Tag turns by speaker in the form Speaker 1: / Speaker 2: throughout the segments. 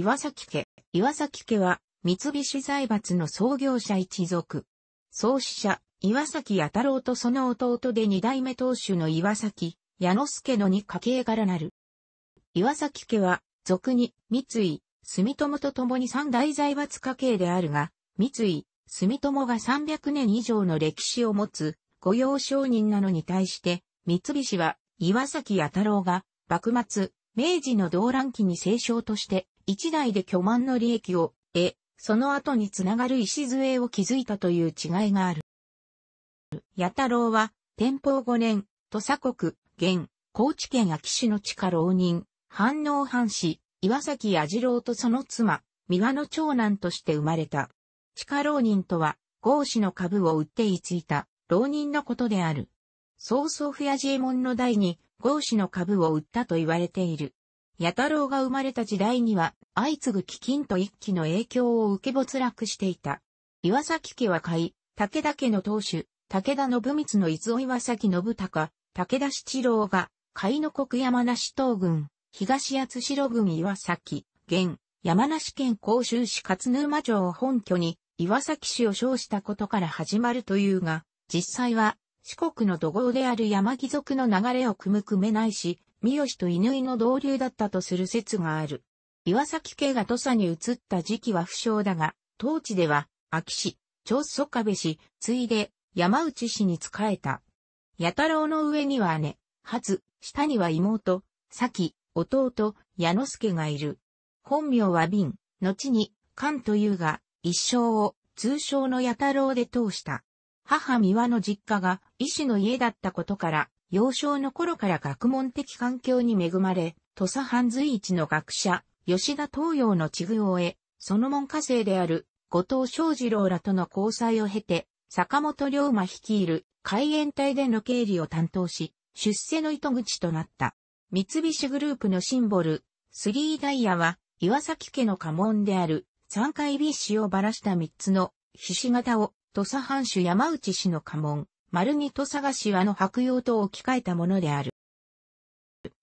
Speaker 1: 岩崎家。岩崎家は、三菱財閥の創業者一族。創始者、岩崎弥太郎とその弟で二代目当主の岩崎、矢之助の二家系からなる。岩崎家は、俗に、三井、住友と共に三大財閥家系であるが、三井、住友が300年以上の歴史を持つ、御用商人なのに対して、三菱は、岩崎弥太郎が、幕末、明治の動乱期に清少として、一代で巨万の利益を得、その後につながる礎を築いたという違いがある。八太郎は、天保五年、土佐国、現、高知県秋市の地下浪人、反応藩士、岩崎彌次郎とその妻、三輪の長男として生まれた。地下浪人とは、豪氏の株を売って居ついた、浪人のことである。早々、不夜次衛門の代に、豪氏の株を売ったと言われている。八太郎が生まれた時代には、相次ぐ飢饉と一揆の影響を受け没落していた。岩崎家は甲斐、武田家の当主、武田信光の伊豆岩崎信孝、武田七郎が、海の国山梨東軍、東八代郡岩崎、現、山梨県甲州市勝沼町を本拠に、岩崎市を称したことから始まるというが、実際は、四国の土豪である山木族の流れを組む組めないし、三好と犬井の同流だったとする説がある。岩崎家が土佐に移った時期は不詳だが、当地では、秋市、長宗壁市、ついで、山内氏に仕えた。八太郎の上には姉、初、下には妹、咲、弟、矢之助がいる。本名は瓶、後に、関というが、一生を、通称の八太郎で通した。母三輪の実家が医師の家だったことから、幼少の頃から学問的環境に恵まれ、土佐藩随一の学者、吉田東洋の地具を得、その門下生である、後藤昌二郎らとの交際を経て、坂本龍馬率いる海援隊での経理を担当し、出世の糸口となった。三菱グループのシンボル、スリーダイヤは、岩崎家の家紋である、三回美子をばらした三つの、菱形を、土佐藩主山内氏の家紋、丸に戸探しはの白用と置き換えたものである。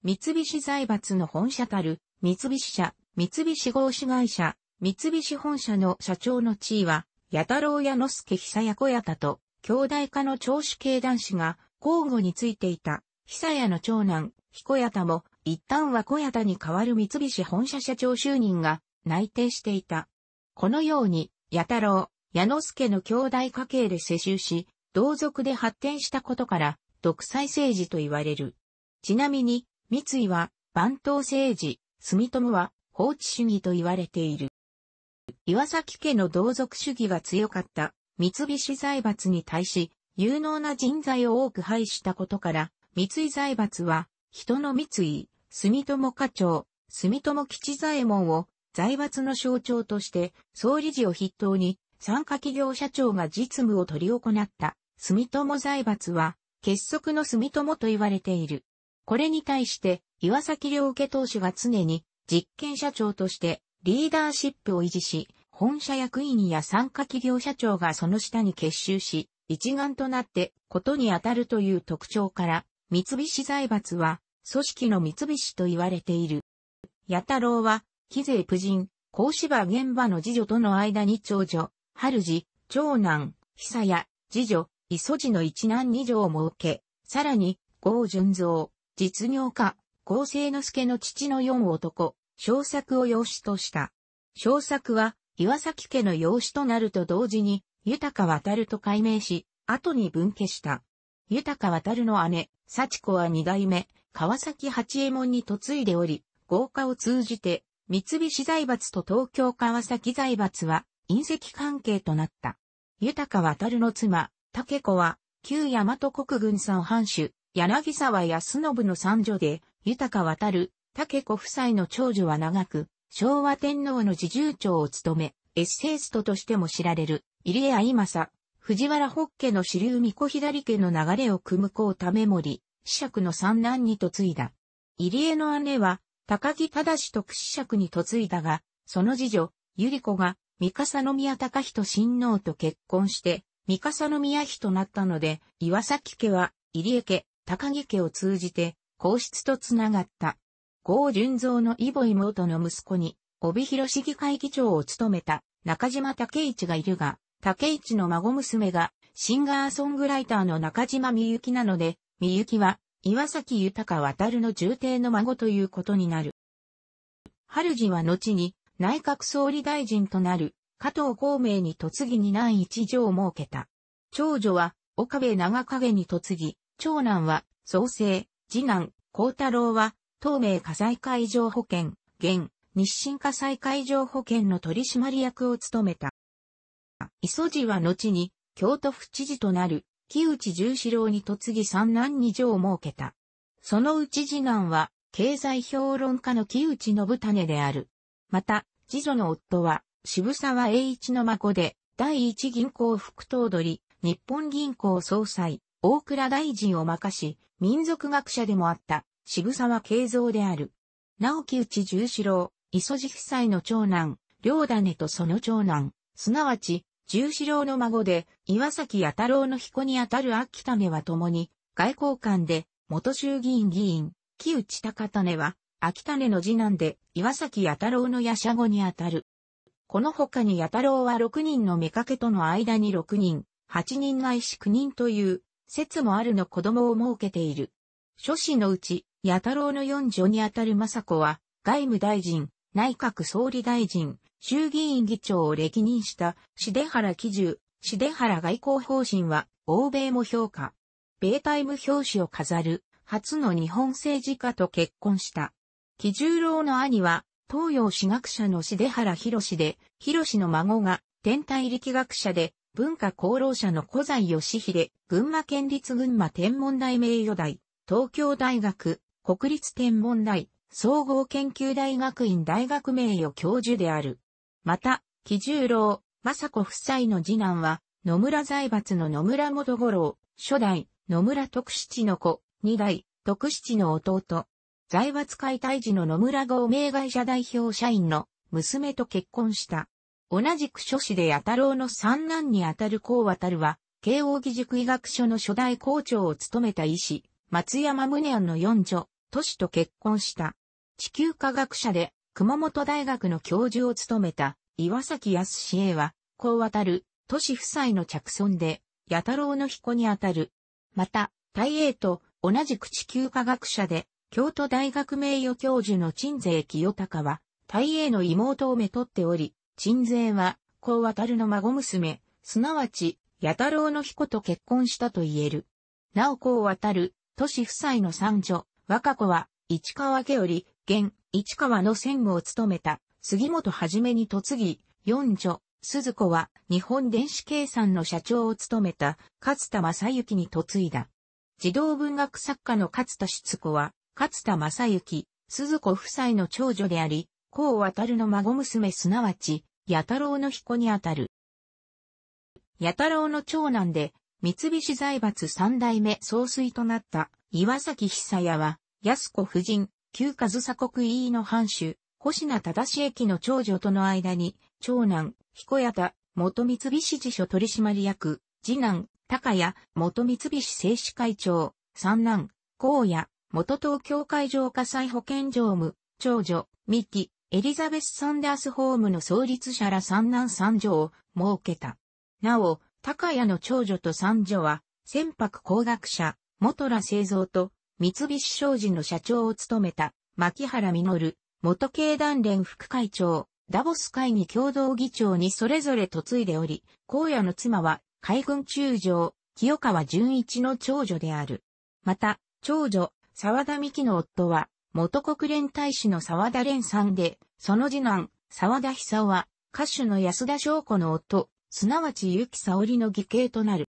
Speaker 1: 三菱財閥の本社たる、三菱社、三菱合資会社、三菱本社の社長の地位は、八太郎や之助久也小八と、兄弟家の長子系男子が交互についていた、久也の長男、彦八太も、一旦は小八田に代わる三菱本社社長就任が内定していた。このように、八太郎、矢之助の兄弟家系で世襲し、同族で発展したことから、独裁政治と言われる。ちなみに、三井は、番頭政治、住友は、法治主義と言われている。岩崎家の同族主義が強かった三菱財閥に対し、有能な人材を多く配したことから、三井財閥は、人の三井、住友課長、住友吉左衛門を財閥の象徴として、総理事を筆頭に、参加企業社長が実務を取り行った住友財閥は、結束の住友と言われている。これに対して、岩崎良家投手が常に、実験社長として、リーダーシップを維持し、本社役員や参加企業社長がその下に結集し、一丸となってことに当たるという特徴から、三菱財閥は、組織の三菱と言われている。八太郎は、貴勢婦人、甲芝現場の次女との間に長女、春次、長男、久谷、次女、磯地の一男二女を設け、さらに、郷純造、実業家、郷清之助の父の四男、小作を養子とした。小作は、岩崎家の養子となると同時に、豊渡ると改名し、後に分家した。豊渡るの姉、幸子は二代目、川崎八右衛門に嫁いでおり、豪華を通じて、三菱財閥と東京川崎財閥は、隕石関係となった。豊渡るの妻、竹子は、旧大和国軍三藩主、柳沢康信の三女で、豊渡る、竹子夫妻の長女は長く、昭和天皇の侍従長を務め、エッセイストとしても知られる、入江相政、藤原北家の支流巫女左家の流れを組む子をめ森、子爵の三男に嫁いだ。入江の姉は、高木忠と子爵に嫁いだが、その次女、百合子が、三笠宮隆人親王と結婚して、三笠宮妃となったので、岩崎家は、入江家、高木家を通じて、皇室とつながった。郷純蔵の異母妹の息子に、帯広市議会議長を務めた、中島武一がいるが、武一の孫娘が、シンガーソングライターの中島みゆきなので、みゆきは、岩崎豊渡の重帝の孫ということになる。春次は後に、内閣総理大臣となる加藤孔明に嫁ぎに南一条を設けた。長女は、岡部長影に嫁ぎ、長男は、創生、次男、幸太郎は、東名火災会場保険、現、日清火災会場保険の取締役を務めた。磯路は後に、京都府知事となる、木内十四郎に嫁ぎ三男二女を設けた。そのうち次男は、経済評論家の木内信種である。また、次女の夫は、渋沢栄一の孫で、第一銀行副頭取、日本銀行総裁、大倉大臣を任し、民族学者でもあった渋沢慶三である。直木内十四郎、磯地夫妻の長男、両種とその長男、すなわち、十四郎の孫で、岩崎弥太郎の彦にあたる秋種は共に、外交官で、元衆議院議員、木内高種は、秋種の次男で、岩崎弥太郎の夜叉子にあたる。この他に弥太郎は6人の妾との間に6人、8人ないし9人という、説もあるの子供を設けている。諸子のうち、弥太郎の四女にあたる雅子は、外務大臣、内閣総理大臣、衆議院議長を歴任した、重原喜重、重原外交方針は、欧米も評価。米タイム表紙を飾る、初の日本政治家と結婚した。喜重郎の兄は、東洋史学者の重原博で、博の孫が天体力学者で、文化功労者の古在義秀、群馬県立群馬天文台名誉大、東京大学、国立天文台、総合研究大学院大学名誉教授である。また、木十郎、雅子夫妻の次男は、野村財閥の野村元五郎、初代、野村徳七の子、二代、徳七の弟、財閥解体時の野村合名会社代表社員の娘と結婚した。同じく諸子で八太郎の三男にあたる高渡は、慶応義塾医学所の初代校長を務めた医師、松山宗安の四女、都市と結婚した。地球科学者で、熊本大学の教授を務めた、岩崎康氏へは、高渡る、都市夫妻の着村で、八太郎の彦にあたる。また、大英と同じく地球科学者で、京都大学名誉教授の鎮西清隆は、大英の妹をめとっており、鎮西は、高渡の孫娘、すなわち、八太郎の彦と結婚したと言える。なお高渡る、都市夫妻の三女、若子は、市川家より、現、市川の専務を務めた、杉本はじめに嫁ぎ、四女、鈴子は、日本電子計算の社長を務めた、勝田正幸に嫁いだ。児童文学作家の勝田しつ子は、勝田正幸、鈴子夫妻の長女であり、高渡の孫娘すなわち、八太郎の彦にあたる。八太郎の長男で、三菱財閥三代目総帥となった岩崎久也は、安子夫人、旧和佐国委の藩主、星名正駅の長女との間に、長男、彦谷田、元三菱辞書取締役、次男、高谷、元三菱製紙会長、三男、高野、元東京海上火災保健常務、長女、ミキ、エリザベス・サンダースホームの創立者ら三男三女を設けた。なお、高谷の長女と三女は、船舶工学者、元ら製造と、三菱商事の社長を務めた、牧原実、元経団連副会長、ダボス会議共同議長にそれぞれ嫁いでおり、荒野の妻は、海軍中将、清川淳一の長女である。また、長女、沢田美希の夫は、元国連大使の沢田蓮さんで、その次男、沢田久夫は、歌手の安田翔子の夫、すなわち結城沙織の義兄となる。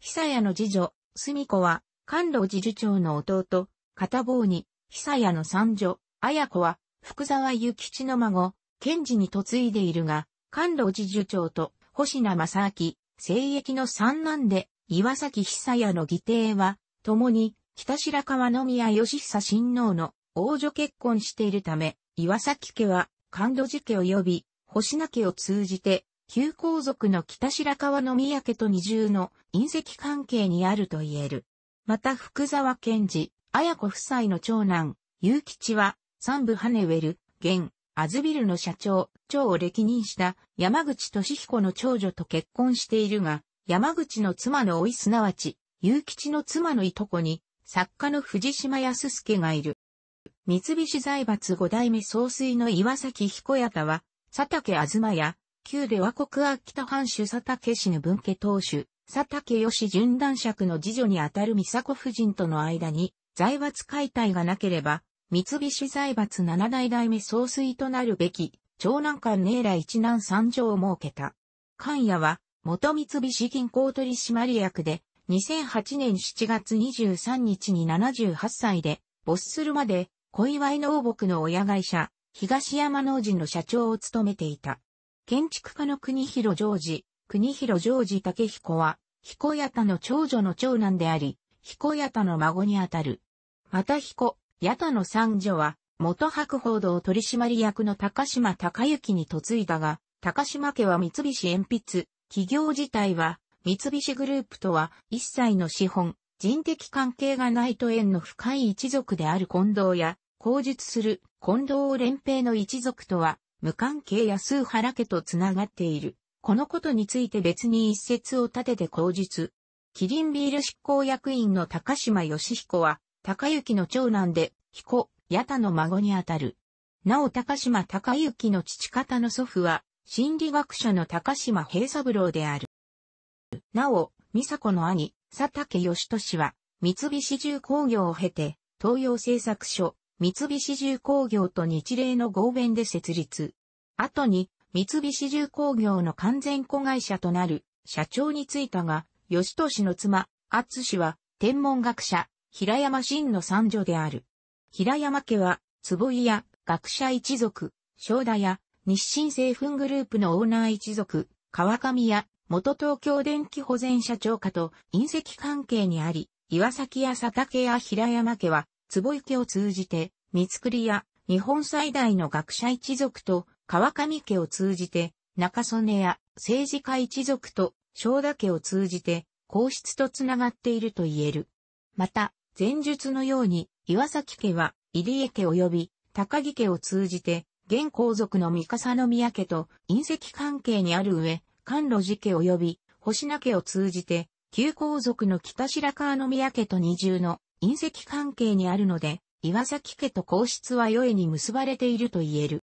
Speaker 1: 久谷の次女、住子は、甘老寺樹長の弟、片棒に、久谷の三女、綾子は、福沢諭吉の孫、賢治に嫁いでいるが、甘老寺樹長と、星名正明、聖役の三男で、岩崎久屋の義弟は、共に、北白川宮義久親王の王女結婚しているため、岩崎家は神戸寺家及び星名家を通じて、旧皇族の北白川宮家と二重の隕石関係にあると言える。また福沢賢治、綾子夫妻の長男、祐吉は、三部ハネウェル、現、アズビルの社長、長を歴任した山口俊彦の長女と結婚しているが、山口の妻の甥すなわち、祐吉の妻のいとこに、作家の藤島康介がいる。三菱財閥五代目総帥の岩崎彦太は、佐竹あずまや、旧で和国秋田藩主佐竹氏の文家当主、佐竹義純男爵の次女にあたる美佐子夫人との間に、財閥解体がなければ、三菱財閥七代代目総帥となるべき、長男官ネーラ一男三女を設けた。関野は、元三菱銀行取締役で、2008年7月23日に78歳で、没するまで、小祝農木の親会社、東山農人の社長を務めていた。建築家の国広常時、国広常時。武彦は、彦八田の長女の長男であり、彦八田の孫にあたる。また彦、八田の三女は、元白報道取締役の高島隆之に嫁いだが、高島家は三菱鉛筆、企業自体は、三菱グループとは一切の資本、人的関係がないと縁の深い一族である近藤や、口述する近藤連平の一族とは、無関係や数原家とつながっている。このことについて別に一説を立てて口述。キリンビール執行役員の高島義彦は、高幸の長男で、彦、八田の孫にあたる。なお高島高幸の父方の祖父は、心理学者の高島平三郎である。なお、美佐子の兄、佐竹義俊は、三菱重工業を経て、東洋製作所、三菱重工業と日例の合弁で設立。後に、三菱重工業の完全子会社となる、社長に就いたが、義俊の妻、厚氏は、天文学者、平山真の三女である。平山家は、坪井屋、学者一族、正田屋、日清製粉グループのオーナー一族、川上屋、元東京電気保全社長家と隕石関係にあり、岩崎や佐竹や平山家は、坪池を通じて、三つりや日本最大の学者一族と川上家を通じて、中曽根や政治家一族と正田家を通じて、皇室とつながっていると言える。また、前述のように、岩崎家は、入江家及び、高木家を通じて、現皇族の三笠宮家と隕石関係にある上、関路寺家及び星名家を通じて、旧皇族の北白川宮家と二重の隕石関係にあるので、岩崎家と皇室は世に結ばれていると言える。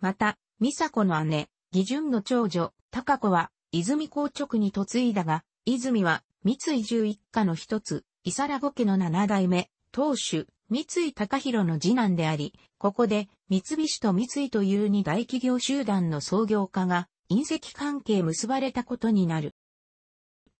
Speaker 1: また、美佐子の姉、義順の長女、高子は、泉公直に嫁いだが、泉は、三井十一家の一つ、伊皿御家の七代目、当主、三井高弘の次男であり、ここで、三菱と三井という二大企業集団の創業家が、隕石関係結ばれたことになる。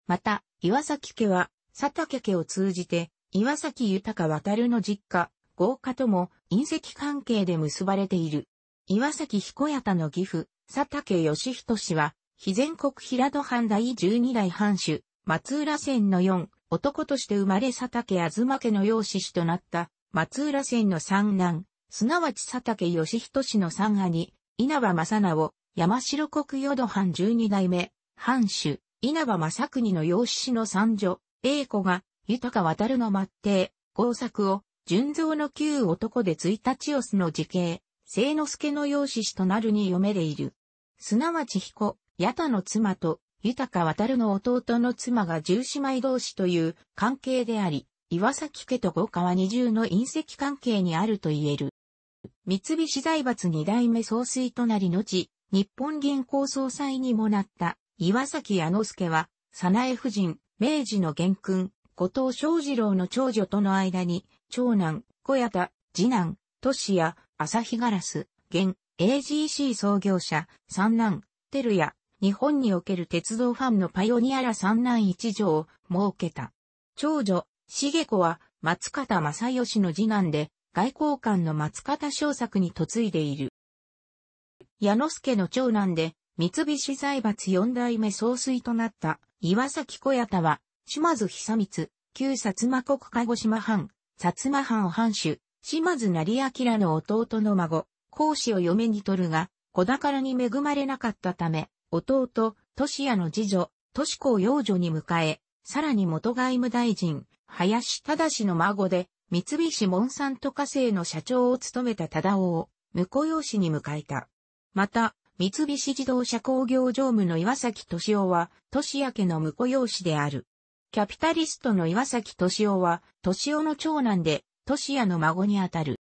Speaker 1: また、岩崎家は、佐竹家を通じて、岩崎豊渡の実家、豪華とも隕石関係で結ばれている。岩崎彦館の義父、佐竹義人氏は、非全国平戸藩第十二代藩主、松浦線の四、男として生まれ佐竹ま家の養子氏となった、松浦線の三男、すなわち佐竹義人氏の三兄、稲葉正直、山城国淀藩十二代目、藩主、稲葉正国の養子の三女、英子が、豊か渡るの末帝、合作を、純蔵の旧男で一日オすの時系、聖之助の養子子となるに嫁でいる。すなわち彦、八田の妻と、豊か渡るの弟の妻が十姉妹同士という関係であり、岩崎家と五川二重の隕石関係にあると言える。三菱財閥二代目総帥となり後、日本銀行総裁にもなった岩崎弥之助は、早苗夫人、明治の元君、後藤昌二郎の長女との間に、長男、小屋田、次男、都市や、日ガラス、現、AGC 創業者、三男、テルヤ、日本における鉄道ファンのパイオニアら三男一女を設けた。長女、茂子は、松方正義の次男で、外交官の松方昌作に嫁いでいる。矢之助の長男で、三菱財閥四代目総帥となった岩崎小屋田は、島津久光、旧薩摩国鹿児島藩、薩摩藩藩主、島津成明の弟の孫、孔子を嫁に取るが、子宝に恵まれなかったため、弟、俊也の次女、俊子公養女に迎え、さらに元外務大臣、林忠の孫で、三菱門ント家政の社長を務めた忠夫を、婿養子に迎えた。また、三菱自動車工業常務の岩崎敏夫は、敏明の婿養子である。キャピタリストの岩崎敏夫は、敏夫の長男で、敏也の孫にあたる。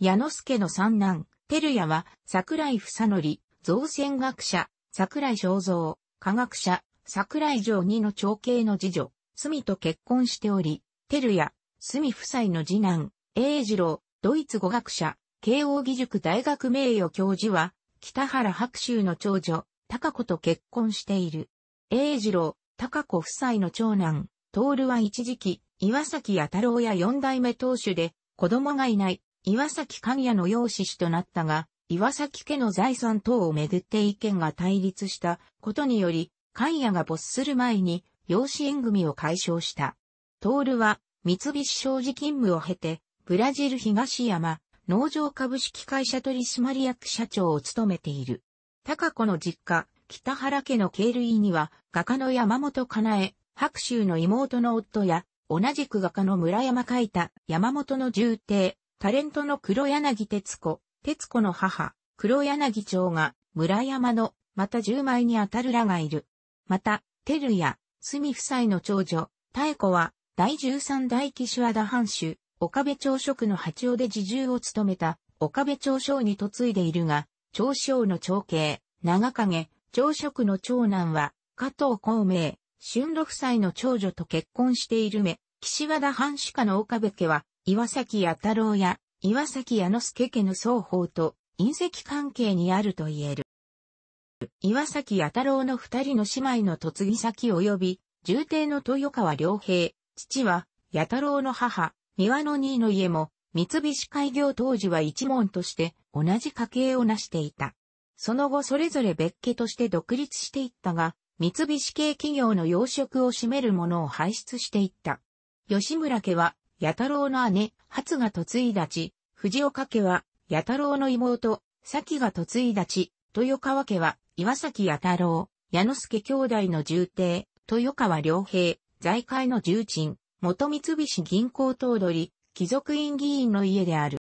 Speaker 1: 矢之助の三男、照也は、桜井房則、造船学者、桜井正造、科学者、桜井城二の長兄の次女、住と結婚しており、照也、住夫妻の次男、英二郎、ドイツ語学者、慶応義塾大学名誉教授は、北原白秋の長女、高子と結婚している。英次郎、高子夫妻の長男、徹は一時期、岩崎弥太郎や四代目当主で、子供がいない岩崎神也の養子子となったが、岩崎家の財産等をめぐって意見が対立したことにより、神也が没する前に養子縁組を解消した。徹は三菱商事勤務を経て、ブラジル東山、農場株式会社取締役社長を務めている。高子の実家、北原家の系類には、画家の山本かなえ、白州の妹の夫や、同じく画家の村山海太、山本の重帝、タレントの黒柳徹子、徹子の母、黒柳町が、村山の、また10枚にあたるらがいる。また、テルや、隅夫妻の長女、妙子は、第13代騎手和田藩主、岡部朝食の八尾で自重を務めた、岡部朝将に嫁いでいるが、朝将の長兄、長影、朝食の長男は、加藤孔明、春六歳の長女と結婚しているめ、岸和田藩主家の岡部家は、岩崎弥太郎や、岩崎弥之助家の双方と、隕石関係にあると言える。岩崎弥太郎の二人の姉妹の嫁ぎ先及び、重帝の豊川良平、父は、弥太郎の母、庭の2の家も、三菱開業当時は一門として同じ家系を成していた。その後それぞれ別家として独立していったが、三菱系企業の要職を占めるものを輩出していった。吉村家は、八太郎の姉、初が嫁いだち、藤岡家は、八太郎の妹、咲が嫁いだち、豊川家は、岩崎八太郎、矢之助兄弟の重帝、豊川良平、財界の重鎮、元三菱銀行頭取、貴族院議員の家である。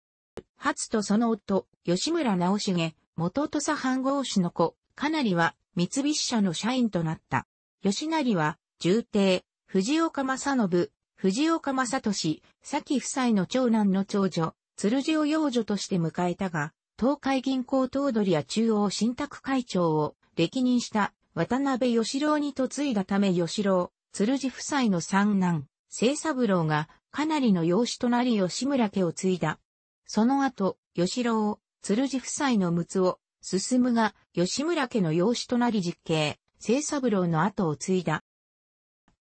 Speaker 1: 初とその夫、吉村直重、元土佐藩郷氏の子、かなりは三菱社の社員となった。吉成は、重帝、藤岡正信、藤岡正俊、先夫妻の長男の長女、鶴を養女として迎えたが、東海銀行頭取や中央信託会長を歴任した渡辺義郎に嫁いだため義郎、鶴寺夫妻の三男、清三郎がかなりの養子となり吉村家を継いだ。その後、吉郎、鶴寺夫妻の睦を、進むが吉村家の養子となり実刑、清三郎の後を継いだ。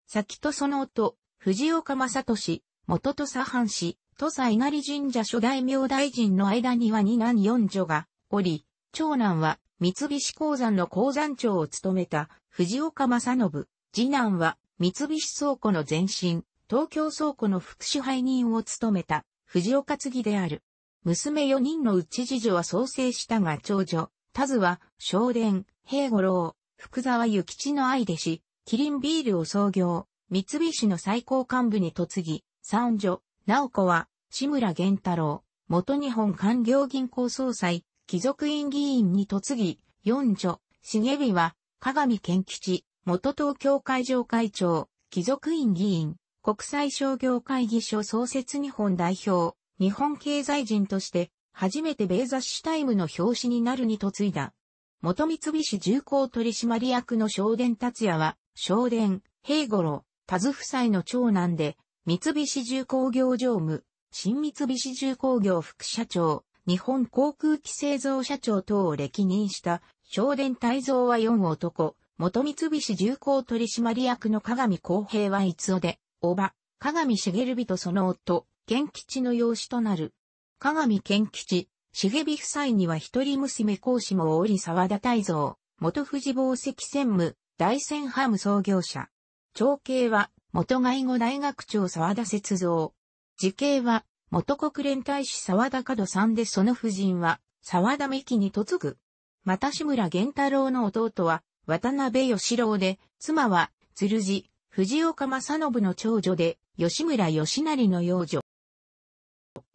Speaker 1: 先とその夫、藤岡正俊、元と佐藩士、土佐稲荷神社初代名大臣の間には二男四女がおり、長男は三菱鉱山の鉱山長を務めた藤岡正信、次男は三菱倉庫の前身、東京倉庫の副支配人を務めた藤岡継である。娘4人のうち次女は創生したが長女、田津は、少年、平五郎、福沢諭吉の愛弟子、キリンビールを創業、三菱の最高幹部に嫁ぎ、三女、直子は、志村玄太郎、元日本官僚銀行総裁、貴族院議員に嫁ぎ、四女、茂美は、鏡健吉、元東京会場会長、貴族院議員、国際商業会議所創設日本代表、日本経済人として、初めて米雑誌タイムの表紙になるに嫁いだ。元三菱重工取締役の正殿達也は、正殿、平五郎、田津夫妻の長男で、三菱重工業常務、新三菱重工業副社長、日本航空機製造社長等を歴任した、正殿泰造は4男、元三菱重工取締役の鏡公平は逸夫で、おば、鏡茂美とその夫、賢吉の養子となる。鏡賢吉、茂美夫妻には一人娘講師もおり沢田大蔵、元富士宝石専務、大仙ハム創業者。長兄は、元外語大学長沢田雪造。次兄は、元国連大使沢田角さんでその夫人は、沢田美希に嫁ぐ。また志村玄太郎の弟は、渡辺義郎で、妻は、鶴寺、藤岡正信の長女で、吉村義成の養女。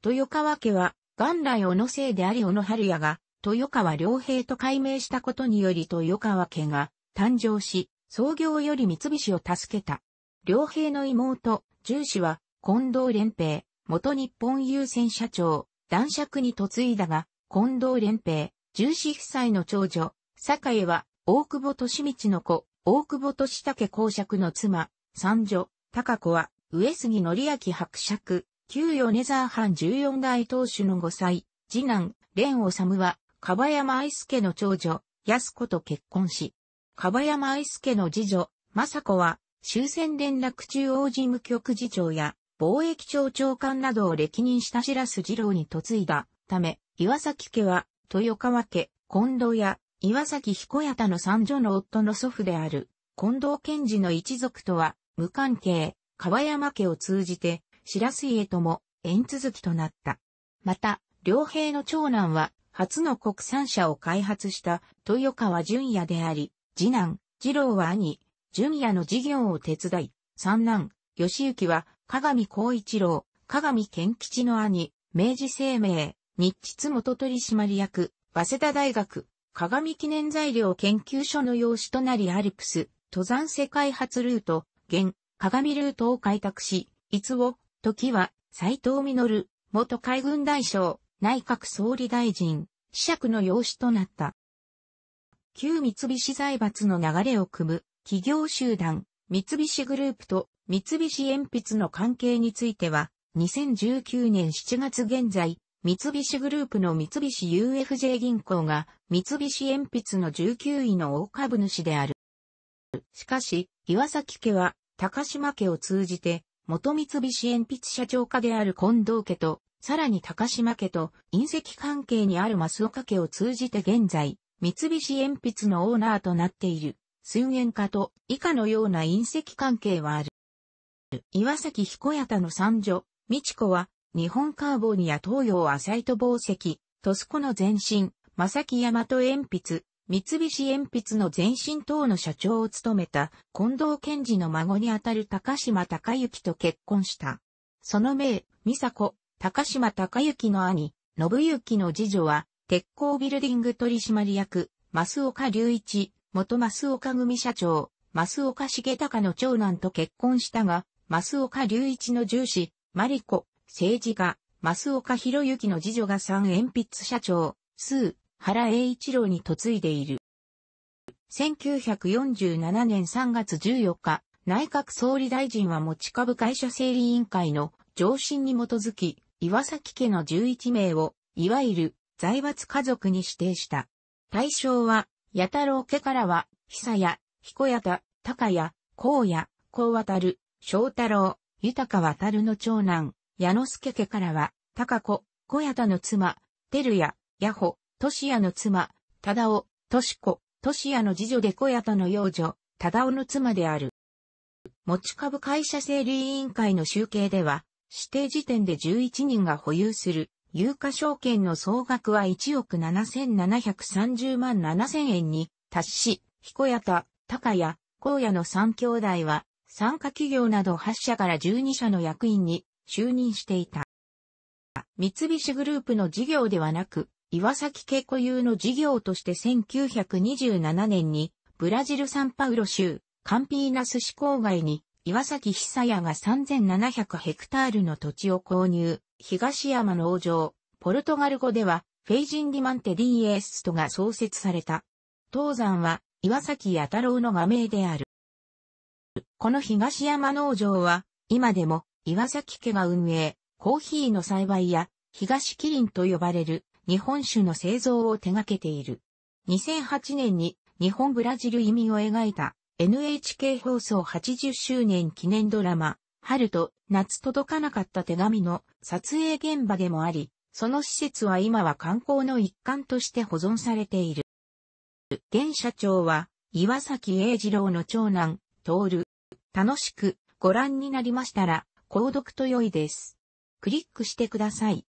Speaker 1: 豊川家は、元来小野姓であり小野春也が、豊川良平と改名したことにより豊川家が誕生し、創業より三菱を助けた。良平の妹、重氏は、近藤連平、元日本優先社長、男爵に嫁いだが、近藤連平、重氏夫妻の長女、坂井は、大久保利道の子、大久保利武公爵の妻、三女、高子は、上杉則明伯爵、旧米沢藩十四代当主の五歳、次男、蓮治は、樺山愛助の長女、安子と結婚し、樺山愛助の次女、政子は、終戦連絡中央事務局次長や、貿易庁長官などを歴任した白洲次郎に嫁いだため、岩崎家は、豊川家、近藤屋、岩崎彦八田の三女の夫の祖父である、近藤賢治の一族とは、無関係、川山家を通じて、白水へとも、縁続きとなった。また、良平の長男は、初の国産車を開発した豊川淳也であり、次男、次郎は兄、淳也の事業を手伝い、三男、義行は、鏡光一郎、鏡健吉の兄、明治生命、日筆元取締役、早稲田大学、鏡記念材料研究所の用紙となりアルプス、登山世界初ルート、現、鏡ルートを開拓し、いつを、時は、斎藤実、元海軍大将、内閣総理大臣、子爵の用紙となった。旧三菱財閥の流れを組む企業集団、三菱グループと三菱鉛筆の関係については、2019年7月現在、三菱グループの三菱 UFJ 銀行が三菱鉛筆の19位の大株主である。しかし、岩崎家は高島家を通じて元三菱鉛筆社長家である近藤家と、さらに高島家と隕石関係にある増岡家を通じて現在、三菱鉛筆のオーナーとなっている、水源家と以下のような隕石関係はある。岩崎彦彌太の三女、美智子は日本カーボニア東洋アサイト宝石、トスコの前身、正木大和鉛筆、三菱鉛筆の前身等の社長を務めた近藤健二の孫にあたる高島隆之と結婚した。その名、美佐子、高島隆之の兄、信之の次女は、鉄鋼ビルディング取締役、増岡隆一、元増岡組社長、増岡重隆の長男と結婚したが、増岡隆一の重視、マリコ、政治家、増岡博之の次女が三鉛筆社長、数、原栄一郎に嫁いでいる。1947年3月14日、内閣総理大臣は持ち株会社整理委員会の上申に基づき、岩崎家の11名を、いわゆる財閥家族に指定した。対象は、八太郎家からは、久屋、彦屋田、高屋、高屋、高渡る、翔太郎、豊渡るの長男、矢之助家からは、高子、小谷田の妻、照屋、矢保、俊也の妻、忠夫、俊子、俊也の次女で小谷田の養女、忠夫の妻である。持ち株会社整理委員会の集計では、指定時点で11人が保有する、有価証券の総額は1億7730万7000円に達し、彦谷田、高谷、高野の3兄弟は、参加企業など8社から12社の役員に就任していた。三菱グループの事業ではなく、岩崎家固有の事業として1927年に、ブラジルサンパウロ州、カンピーナス市郊外に、岩崎久屋が3700ヘクタールの土地を購入、東山農場、ポルトガル語では、フェイジン・ディマンテ・ディーエストが創設された。東山は、岩崎弥太郎の画名である。この東山農場は、今でも、岩崎家が運営、コーヒーの栽培や、東キリンと呼ばれる日本酒の製造を手掛けている。2008年に日本ブラジル移民を描いた NHK 放送80周年記念ドラマ、春と夏届かなかった手紙の撮影現場でもあり、その施設は今は観光の一環として保存されている。現社長は岩崎英二郎の長男、徹。楽しくご覧になりましたら、購読と良いです。クリックしてください。